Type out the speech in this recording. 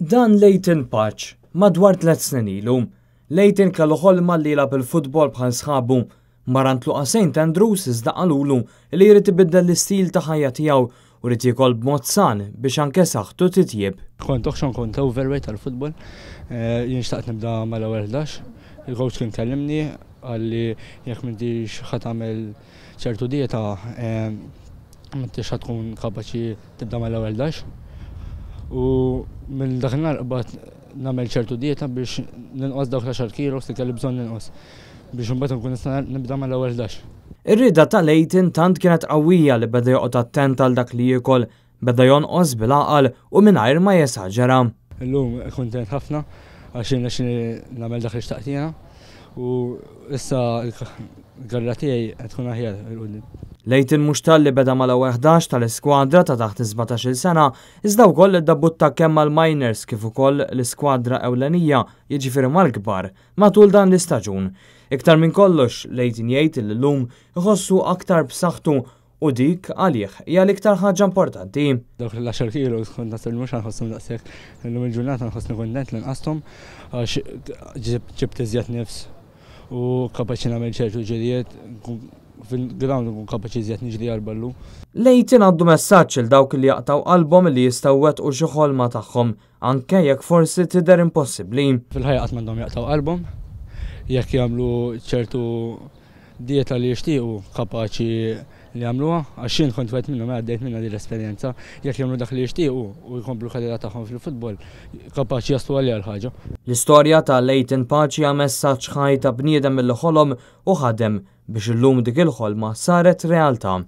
Dan Leighton Patch, madwar tlet snin ilu, Leighton kellu ħolma li la il-futbol bħal sħabu marant luqa St. Andrews iżda qalulu li jrid ibiddel l-istil ta' ħajja tiegħu u rrid jikol b'mod san biex anke saħtu titjib. Kont oħxon kont overweight tal-futbol, eh, jien xtaqt nibda mal-ewwel 11. Il-coach kien kellimni għalli jek m'intix xħat għamil ċertu dieta eh, m'intix xħat tkun kapaċi tibda mal-ewwel 11. U mill daħna rqbat namel ċertu dieta biex ninqos dawk l-10 kilos li kelli bżonn ninqos biex un nkun nista' nibda mal-ewwel dax. ir ta' Lejtin tant kienet qawwija li beda joqgħod attent għal dak li jiekol, beda jonqos bil-aqal u mingħajr ma jesaġera. Illum kuntent ħafna għaxin għaxin namel dak li xtaqtina u issa l-karra aħjar il-qudiem. Lejtin Muxtal li beda mal-11 tal-iskwadra ta' taħt 17 sena, iżda wkoll id-dabutta kemm mal-Miners kif ukoll l-iskwadra ewlenija jiġifieri mal-kbar matul dan l-istaġun. Iktar minn kollox Lejtin jgħid li lum iħossu aktar b'saħħtu u dik għalih hija l-iktar ħaġa importanti. Dawk l-10 kilo kont nasir mhux nħossom daqshekk, illum il-ġurnata nħossni kontent li nqastom għax ġibt iżjed nifs u kapaċi nagħmel ċertu ġirijiet fil-ground nkun kapaċi iżjed niġri għalballu. Lejtin għaddu messaġġ il dawk li jaqtaw qalbhom li jistawet u xoħol ma tagħhom anke jekk forsi tidher impossibbli. Fil-ħajja qatt m'għandhom jaqtaw album, jekk jagħmlu ċertu dieta li jixtiequ kapaċi li għamluha, għaxin kont wet minnhom għaddejt minna din l-esperjenza, jekk jamlu dak li jixtiequ u jkomplu karriera tagħhom fil-futbol, kapaċi jastu għalli għal ħaġa. L-istorja ta' Leighton Paċi messaġġ ċħajta bniedem mill-ħolom u ħadem biex illum dik il-ħolma saret realtà.